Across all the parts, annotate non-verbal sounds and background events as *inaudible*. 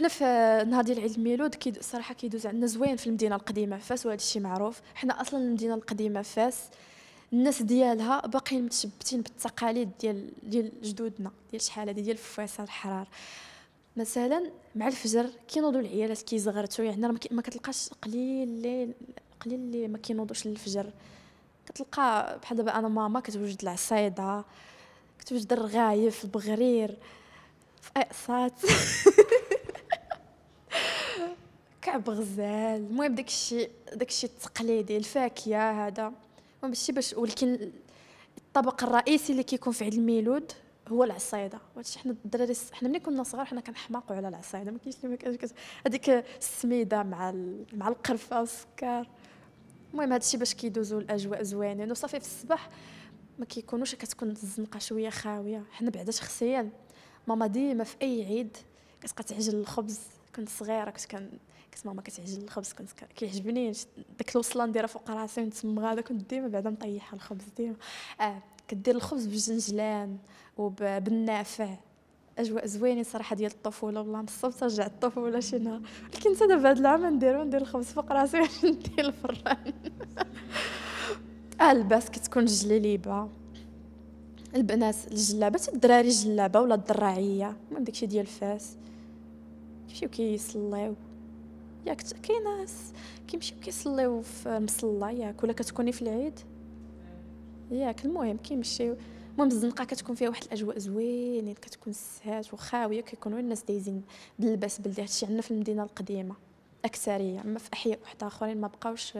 حنا في نهار ديال عيد الميلود كي الصراحه كيدوز عندنا زوين في المدينه القديمه فاس وهذا الشيء معروف حنا اصلا المدينه القديمه فاس الناس ديالها باقيين متشبتين بالتقاليد ديال ديال جدودنا ديال شحال هذه ديال الفواسه الحرار مثلا مع الفجر كينوضوا العيالات كيزغرتوا يعني ما كتلقاش قليل اللي قليل اللي ما كينوضوش للفجر كتلقى بحال دابا انا ماما كتوجد العصايده كتوجد الرغايف البغرير في اقصات *laughs* كعب غزال المهم داكشي داكشي التقليدي الفاكهه هذا المهم ماشي باش ولكن الطبق الرئيسي اللي كيكون في عيد الميلود هو العصايده وهادشي حنا الدراري حنا ملي كنا صغار حنا كنحماقوا على العصايده ما كاينش اللي ما هذيك السميده مع مع القرفه والسكر المهم هادشي باش كيدوزوا الاجواء زوينين وصافي في الصباح ما كيكونوش كتكون الزنقه شويه خاويه حنا بعدا شخصيا ماما ديما في اي عيد كتبقى تعجل الخبز كنت صغيره كنت كان كنت ماما كتعجن الخبز كنت كيعجبني داك الوصله نديرها فوق راسي نتمغى هذا كنت ديما بعدا مطيحه الخبز ديما اه كدير الخبز بالجنجلان وبالنافع اجواء زوينين صراحه ديال الطفوله والله مصاب ترجع الطفوله شي نهار ولكن حتى دابا هاد العام ندير ندير الخبز فوق راسي باش *laughs* ندير الفران *laughs* اه الباس كتكون جليليبه البنات الجلابه الدراري جلابه ولا الدراعيه من داكشي ديال فاس كيمشيو كيصليو ياك كاين ناس كيمشيو كيصليو في مصلى ياك ولا كتكوني في العيد ياك المهم كيمشيو المهم الزنقه كتكون فيها واحد الاجواء زوينين كتكون السهات وخاويه كيكونوا الناس دايزين باللباس بلدي هادشي عندنا في المدينه القديمه اكثريه اما في احياء واحد اخرين ما بقاوش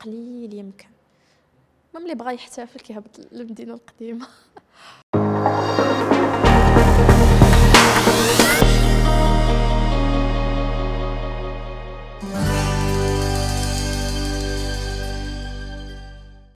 قليل يمكن المهم اللي بغى يحتفل كيهبط للمدينه القديمه *laughs*